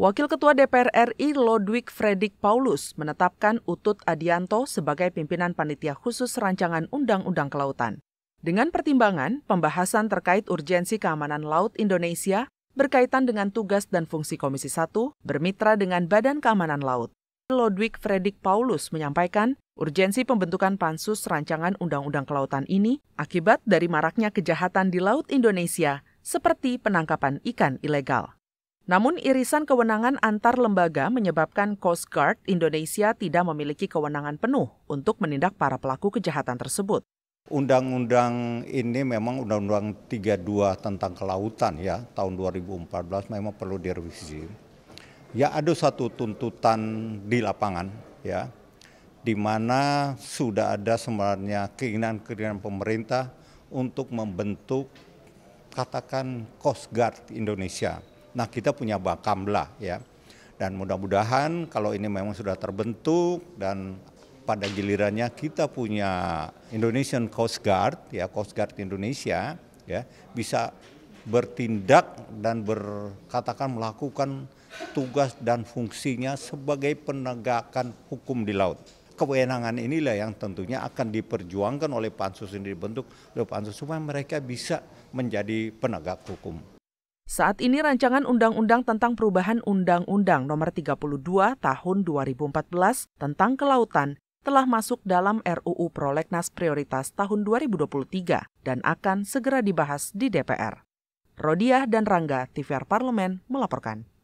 Wakil Ketua DPR RI Lodwig Fredrik Paulus menetapkan Utut Adianto sebagai pimpinan panitia khusus rancangan Undang-Undang Kelautan. Dengan pertimbangan, pembahasan terkait urgensi keamanan laut Indonesia berkaitan dengan tugas dan fungsi Komisi 1 bermitra dengan Badan Keamanan Laut. Lodwig Fredrik Paulus menyampaikan, urgensi pembentukan pansus rancangan Undang-Undang Kelautan ini akibat dari maraknya kejahatan di Laut Indonesia seperti penangkapan ikan ilegal. Namun irisan kewenangan antar lembaga menyebabkan Coast Guard Indonesia tidak memiliki kewenangan penuh untuk menindak para pelaku kejahatan tersebut. Undang-undang ini memang Undang-Undang 32 tentang kelautan ya tahun 2014 memang perlu direvisi. Ya ada satu tuntutan di lapangan ya di mana sudah ada sebenarnya keinginan-keinginan pemerintah untuk membentuk katakan Coast Guard Indonesia Nah kita punya Bakamla ya. Dan mudah-mudahan kalau ini memang sudah terbentuk dan pada gilirannya kita punya Indonesian Coast Guard ya Coast Guard Indonesia ya bisa bertindak dan berkatakan melakukan tugas dan fungsinya sebagai penegakan hukum di laut. Kewenangan inilah yang tentunya akan diperjuangkan oleh pansus yang dibentuk oleh pansus supaya mereka bisa menjadi penegak hukum. Saat ini rancangan undang-undang tentang perubahan Undang-Undang Nomor 32 Tahun 2014 tentang Kelautan telah masuk dalam RUU Prolegnas Prioritas tahun 2023 dan akan segera dibahas di DPR. Rodiah dan Rangga, TVR Parlemen, melaporkan.